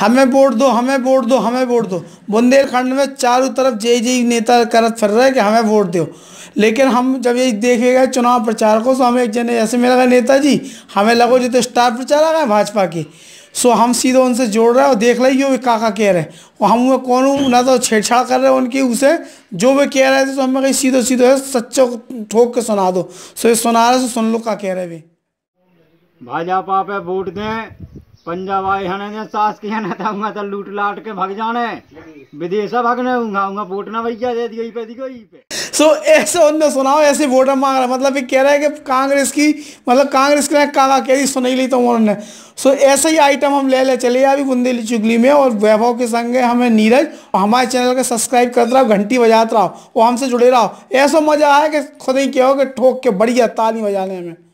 हमें वोट दो हमें वोट दो हमें वोट दो बुंदेलखंड में चारों तरफ जय जय नेता करत फिर रहे कि हमें वोट दो लेकिन हम जब ये देखे गए चुनाव प्रचार को सो तो हमें एक जने ऐसे मिला गया नेताजी हमें लगो जो तो स्टार प्रचारक है भाजपा के सो हम सीधे उनसे जोड़ रहे हैं और देख रहे हो भी का कह रहे हैं और हम वो कौन हूँ ना तो छेड़छाड़ कर रहे हैं उनकी उसे जो वे कह रहे थे तो हमें कहीं सीधे सीधे सच्चो ठोक के सुना दो सो ये सुना रहे सो तो सुन लो का कह रहे भी भाजपा पे वोट दें पंजाबाई हने सास की हने था तो लूट लाट के भग जाने विदेशा भगने होगा होगा वोट ना भैया दे दियो पे दियो पे सो so, ऐसे उनने सुनाओ ऐसे वोटर मांग रहा मतलब ये कह रहा है कि कांग्रेस की मतलब कांग्रेस के कहा कह रही सुनाई ली तो उन्होंने सो ऐसे ही आइटम हम ले ले चले अभी बुंदेली चुगली में और वैभव के संग है हमें नीरज और हमारे चैनल का सब्सक्राइब करते रहो घंटी बजाते रहो वो हमसे जुड़े रहो ऐसा मज़ा आया कि खुद ही कहो कि ठोक के बढ़िया ताली बजाने में